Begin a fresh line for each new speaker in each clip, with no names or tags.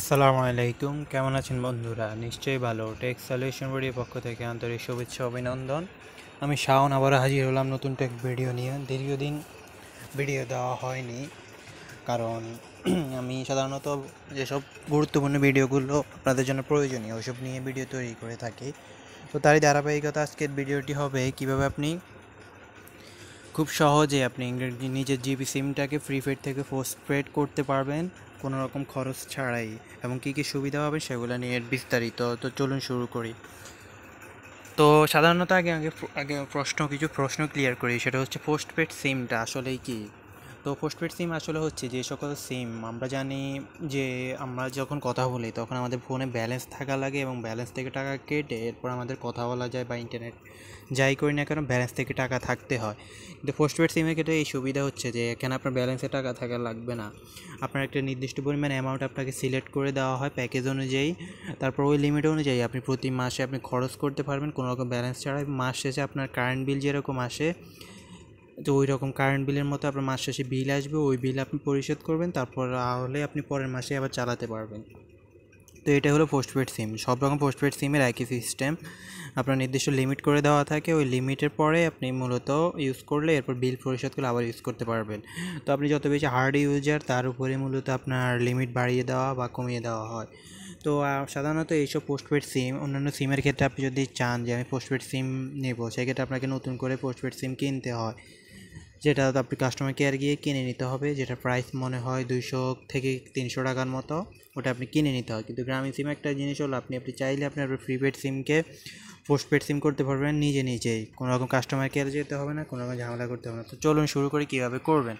আসসালামু আলাইকুম কেমন আছেন বন্ধুরা নিশ্চয়ই ভালো টেক সলিউশন বডির পক্ষ থেকে আন্তরিক শুভেচ্ছা অভিনন্দন আমি শাওন আবার হাজির হলাম নতুন টেক ভিডিও নিয়ে দীর্ঘদিন ভিডিও দেওয়া হয়নি কারণ আমি সাধারণত যেসব গুরুত্বপূর্ণ ভিডিওগুলো আপনাদের জন্য প্রয়োজনীয় ওইসব নিয়ে ভিডিও তৈরি করে থাকি তো তারই ধারাবাহিকতা আজকের ভিডিওটি হবে কিভাবে আপনি খুব সহজে আপনি নিজের জিবি সিমটাকে ফ্রিপেড থেকে পোস্টপেড করতে পারবেন কোনো রকম খরচ ছাড়াই এবং কী কী সুবিধা হবে সেগুলো নিয়ে বিস্তারিত তো চলুন শুরু করি তো সাধারণত আগে আগে আগে প্রশ্ন কিছু প্রশ্ন ক্লিয়ার করি সেটা হচ্ছে পোস্টপেড সিমটা আসলেই কী তো পোস্টপেড সিম আসলে হচ্ছে যে সকল সিম আমরা জানি যে আমরা যখন কথা বলি তখন আমাদের ফোনে ব্যালেন্স থাকা লাগে এবং ব্যালেন্স থেকে টাকা কেটে এরপর আমাদের কথা বলা যায় বা ইন্টারনেট যাই করি না কেন ব্যালেন্স থেকে টাকা থাকতে হয় কিন্তু পোস্টপেড সিমের ক্ষেত্রে এই সুবিধা হচ্ছে যে এখানে আপনার ব্যালেন্সে টাকা থাকা লাগবে না আপনার একটা নির্দিষ্ট পরিমাণ অ্যামাউন্ট আপনাকে সিলেক্ট করে দেওয়া হয় প্যাকেজ অনুযায়ী তারপর ওই লিমিট অনুযায়ী আপনি প্রতি মাসে আপনি খরচ করতে পারবেন কোনো রকম ব্যালেন্স ছাড়াই মাস শেষে আপনার কারেন্ট বিল যেরকম আসে তো ওই রকম কারেন্ট বিলের মতো আপনার মাস শেষে বিল আসবে ওই বিল আপনি পরিশোধ করবেন তারপর তাহলে আপনি পরের মাসে আবার চালাতে পারবেন তো এটা হলো পোস্টপেড সিম সব রকম পোস্টপেড সিমের একই সিস্টেম আপনার নির্দিষ্ট লিমিট করে দেওয়া থাকে ওই লিমিটের পরে আপনি মূলত ইউজ করলে এরপর বিল পরিশোধ করলে আবার ইউজ করতে পারবেন তো আপনি যত বেশি হার্ড ইউজার তার উপরে মূলত আপনার লিমিট বাড়িয়ে দেওয়া বা কমিয়ে দেওয়া হয় তো সাধারণত এইসব পোস্টপেড সিম অন্যান্য সিমের ক্ষেত্রে আপনি যদি চান যে আমি পোস্টপেড সিম নেব সেক্ষেত্রে আপনাকে নতুন করে পোস্টপেড সিম কিনতে হয় যেটা আপনি কাস্টমার কেয়ার গিয়ে কিনে নিতে হবে যেটা প্রাইস মনে হয় দুইশো থেকে তিনশো টাকার মতো ওটা আপনি কিনে নিতে হয় কিন্তু গ্রামী সিম একটা জিনিস হলো আপনি আপনি চাইলে আপনি আপনার প্রিপেড সিমকে পোস্টপেড সিম করতে পারবেন নিজে নিজেই কোনো রকম কাস্টমার কেয়ারে যেতে হবে না কোনো রকম ঝামেলা করতে হবে না তো চলুন শুরু করে কীভাবে করবেন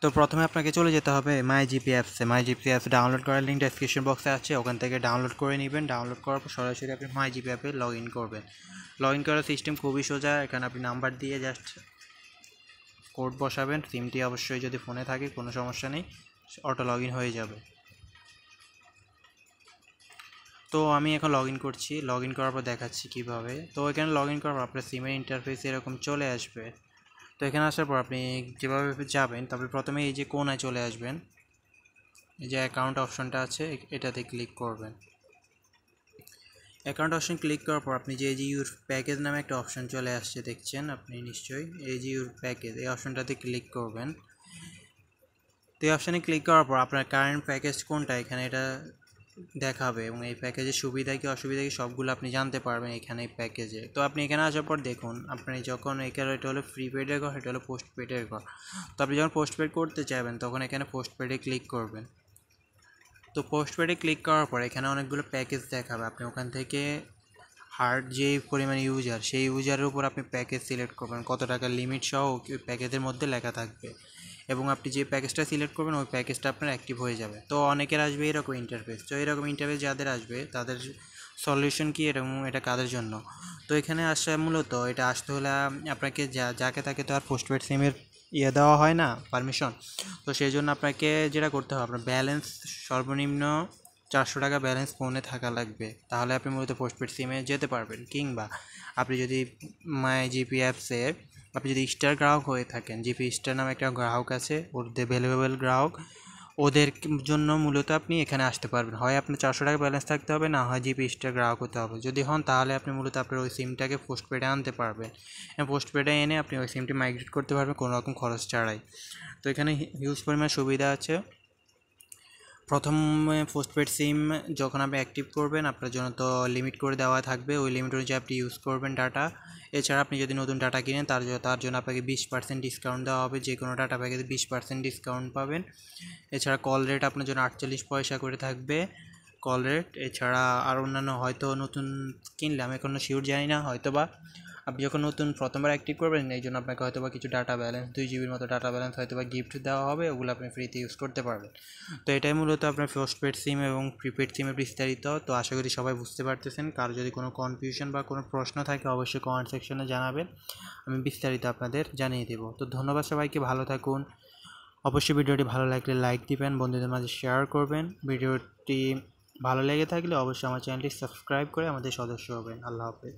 তো প্রথমে আপনাকে চলে যেতে হবে মাই জিপি অ্যাপসে মাই জিপি অ্যাপস ডাউনলোড করার লিঙ্ক ডেসক্রিপশন বক্সে আছে ওখান থেকে ডাউনলোড করে নেবেন ডাউনলোড করার পর সরাসরি আপনি মাই জিপি অ্যাপে লগ ইন করবেন লগ ইন করার সিস্টেম খুবই সোজা এখানে আপনি নাম্বার দিয়ে জাস্ট কোড বসাবেন সিমটি অবশ্যই যদি ফোনে থাকে কোনো সমস্যা নেই অটো লগ হয়ে যাবে তো আমি এখন লগ করছি লগ করার পর দেখাচ্ছি কিভাবে তো এখানে লগ ইন করার পর আপনার সিমের ইন্টারফেস এরকম চলে আসবে তো এখানে আসার পর আপনি যেভাবে যাবেন তারপরে প্রথমে এই যে কোনায় চলে আসবেন এই যে অ্যাকাউন্ট অপশনটা আছে এটাতে ক্লিক করবেন অ্যাকাউন্ট অপশন ক্লিক করার পর আপনি যে এজি ইউর প্যাকেজ নামে একটা অপশন চলে আসছে দেখছেন আপনি নিশ্চয়ই এজি ইউর প্যাকেজ এই অপশনটাতে ক্লিক করবেন তো এই অপশানে ক্লিক করার পর আপনার কারেন্ট প্যাকেজ কোনটা এখানে এটা দেখাবে এবং এই প্যাকেজের সুবিধা কি অসুবিধা কি সবগুলো আপনি জানতে পারবেন এখানে এই প্যাকেজে তো আপনি এখানে আসার পর দেখুন আপনি যখন এখানে এটা হলো প্রিপেডের ঘর এটা হলো পোস্টপেডের ঘর তো আপনি যখন পোস্টপেড করতে চাইবেন তখন এখানে পোস্টপেডে ক্লিক করবেন তো পোস্টপেডে ক্লিক করার পর এখানে অনেকগুলো প্যাকেজ দেখাবে আপনি ওখান থেকে হার্ড যে পরিমাণ ইউজার সেই ইউজারের উপর আপনি প্যাকেজ সিলেক্ট করবেন কত টাকার লিমিট সহ প্যাকেজের মধ্যে লেখা থাকবে এবং আপনি যে প্যাকেজটা সিলেক্ট করবেন ওই প্যাকেজটা আপনার অ্যাক্টিভ হয়ে যাবে তো অনেকের আসবে এরকম ইন্টারফেস তো এরকম ইন্টারফেস যাদের আসবে তাদের সলিউশন কি এরকম এটা কাদের জন্য তো এখানে আসা মূলত এটা আসতে হলে আপনাকে যা যাকে তাকে তো আর পোস্টপেড সিমের ইয়ে দেওয়া হয় না পারমিশন তো সেই জন্য আপনাকে যেটা করতে হবে আপনার ব্যালেন্স সর্বনিম্ন চারশো টাকা ব্যালেন্স ফোনে থাকা লাগবে তাহলে আপনি মূলত পোস্টপেড সিমে যেতে পারবেন কিংবা আপনি যদি মাই জিপি অ্যাপসে আপনি যদি স্টার গ্রাহক হয়ে থাকেন জিপি স্টার নামে একটা গ্রাহক আছে ওর ভ্যালুয়েবল গ্রাহক ওদের জন্য মূলত আপনি এখানে আসতে পারবেন হয় আপনার চারশো টাকা ব্যালেন্স থাকতে হবে না হয় জিপি স্টার গ্রাহক হতে হবে যদি হন তাহলে আপনি মূলত আপনার ওই সিমটাকে পোস্টপেডে আনতে পারবেন পোস্টপেডে এনে আপনি ওই সিমটি মাইগ্রেট করতে পারবেন কোনো রকম খরচ ছাড়াই তো এখানে হিউজ পরিমাণ সুবিধা আছে প্রথমে পোস্টপেড সিম যখন আপনি অ্যাক্টিভ করবেন আপনার জন্য তো লিমিট করে দেওয়া থাকবে ওই লিমিট অনুযায়ী আপনি ইউজ করবেন ডাটা এছাড়া আপনি যদি নতুন ডাটা কিনেন তার তার জন্য আপনাকে বিশ পার্সেন্ট ডিসকাউন্ট দেওয়া হবে যে কোনো ডাটা প্যাকেজে বিশ পার্সেন্ট ডিসকাউন্ট পাবেন এছাড়া কল রেট আপনার জন্য আটচল্লিশ পয়সা করে থাকবে কল রেট এছাড়া আর অন্যান্য হয়তো নতুন কিনলে আমি এখনও শিওর জানি না হয়তো বা আপনি যখন নতুন প্রথমবার অ্যাক্টিভ করবেন এই জন্য আপনাকে হয়তো বা কিছু ডাটা ব্যালেন্স দুই জিবির মতো ডাটা ব্যালেন্স হয়তো বা গিফট দেওয়া হবে ওগুলো আপনি ফ্রিতে ইউজ করতে পারবেন তো এটাই মূলত আপনার পোস্টপেড সিম এবং প্রিপেড সিমের বিস্তারিত তো আশা করি সবাই বুঝতে পারতেছেন কারো যদি কোনো কনফিউশন বা কোনো প্রশ্ন থাকে অবশ্যই কমেন্ট সেকশনে জানাবেন আমি বিস্তারিত আপনাদের জানিয়ে দেবো তো ধন্যবাদ সবাইকে ভালো থাকুন অবশ্যই ভিডিওটি ভালো লাগলে লাইক দিবেন বন্ধুদের মাঝে শেয়ার করবেন ভিডিওটি ভালো লেগে থাকলে অবশ্যই আমার চ্যানেলটি সাবস্ক্রাইব করে আমাদের সদস্য হবেন আল্লাহ হাফেজ